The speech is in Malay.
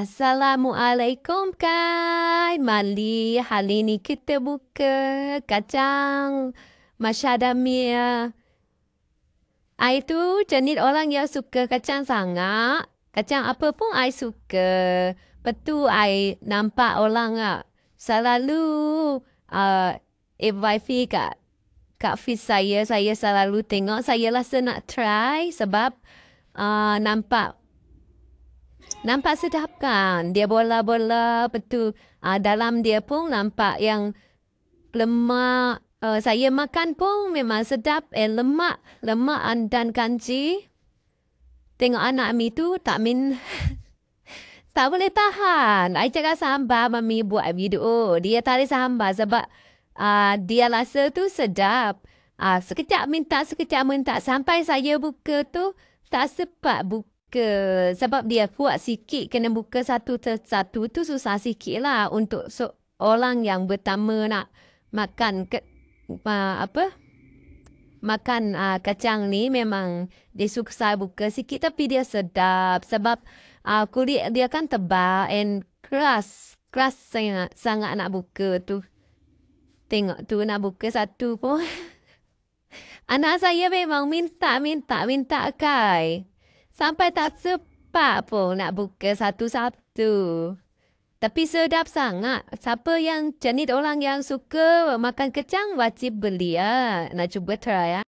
Assalamualaikum Kai. Mali hal ini kita buka kacang masyadamia. Ai tu jenis orang yang suka kacang sangat. Kacang apa pun ai suka. Betul ai nampak orang ah. Selalu uh, if wifi kat kat feed saya, saya selalu tengok. Saya rasa nak try sebab uh, nampak Nampak sedap kan? Dia bola-bola betul. Uh, dalam dia pun nampak yang lemak. Uh, saya makan pun memang sedap. Eh, lemak. Lemak dan kanji. Tengok anak mi tu tak min... tak boleh tahan. Saya cakap sambal Mami buat video. Dia tarik boleh sambal sebab uh, dia rasa tu sedap. Uh, sekejap minta, sekejap minta. Sampai saya buka tu tak sempat buka ke sebab dia kuat sikit kena buka satu satu tu susah sikit lah untuk so, orang yang pertama nak makan ke, uh, apa makan uh, kacang ni memang dia suka buka sikit tapi dia sedap sebab uh, kulit dia kan tebal and keras keras sangat sangat nak buka tu tengok tu nak buka satu pun anak saya memang minta minta minta kai Sampai tak sempat pun nak buka satu-satu. Tapi sedap sangat. Siapa yang jenis orang yang suka makan kecang wajib beli ya. Nak cuba try ya.